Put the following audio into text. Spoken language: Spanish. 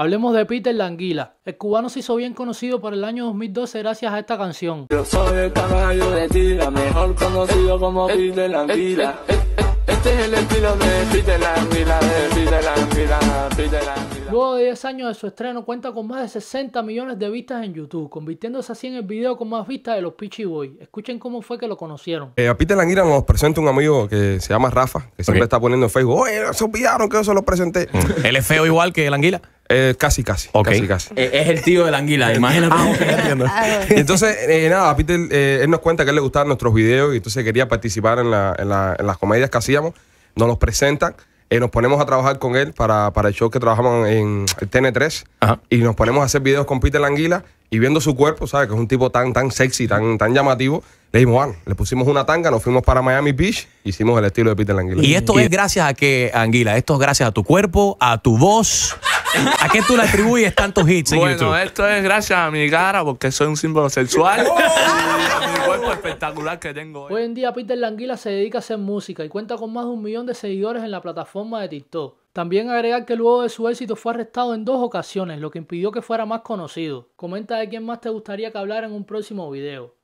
Hablemos de Peter Languila. El cubano se hizo bien conocido por el año 2012 gracias a esta canción. Yo soy el caballo de tira, mejor conocido como eh, Peter eh, eh, Languila. Este es el estilo de Peter Languila, de Peter Luego de 10 años de su estreno, cuenta con más de 60 millones de vistas en YouTube, convirtiéndose así en el video con más vistas de los Peachy Boys. Escuchen cómo fue que lo conocieron. Eh, a Peter Anguila nos presenta un amigo que se llama Rafa, que siempre está poniendo en Facebook, oye, se olvidaron que yo se lo presenté. Mm. ¿Él es feo igual que el Anguila? Eh, casi, casi. Eh, es el tío del anguila, imagínate. Ah, ah, entonces, eh, nada, Peter, él nos cuenta que le gustaban nuestros videos y entonces quería participar en, en las comedias que hacíamos. Nos los presentan eh, nos ponemos a trabajar con él para, para el show que trabajamos en TN3 y nos ponemos a hacer videos con Peter Languila y viendo su cuerpo, ¿sabes? Que es un tipo tan, tan sexy, tan, tan llamativo. Le dijimos, le pusimos una tanga, nos fuimos para Miami Beach, hicimos el estilo de Peter Languila. Y esto es gracias a qué, Anguila, esto es gracias a tu cuerpo, a tu voz. ¿A qué tú le atribuyes tantos hits Bueno, esto es gracias a mi cara porque soy un símbolo sexual. espectacular que tengo hoy. en día Peter Languila se dedica a hacer música y cuenta con más de un millón de seguidores en la plataforma de TikTok. También agregar que luego de su éxito fue arrestado en dos ocasiones, lo que impidió que fuera más conocido. Comenta de quién más te gustaría que hablara en un próximo video.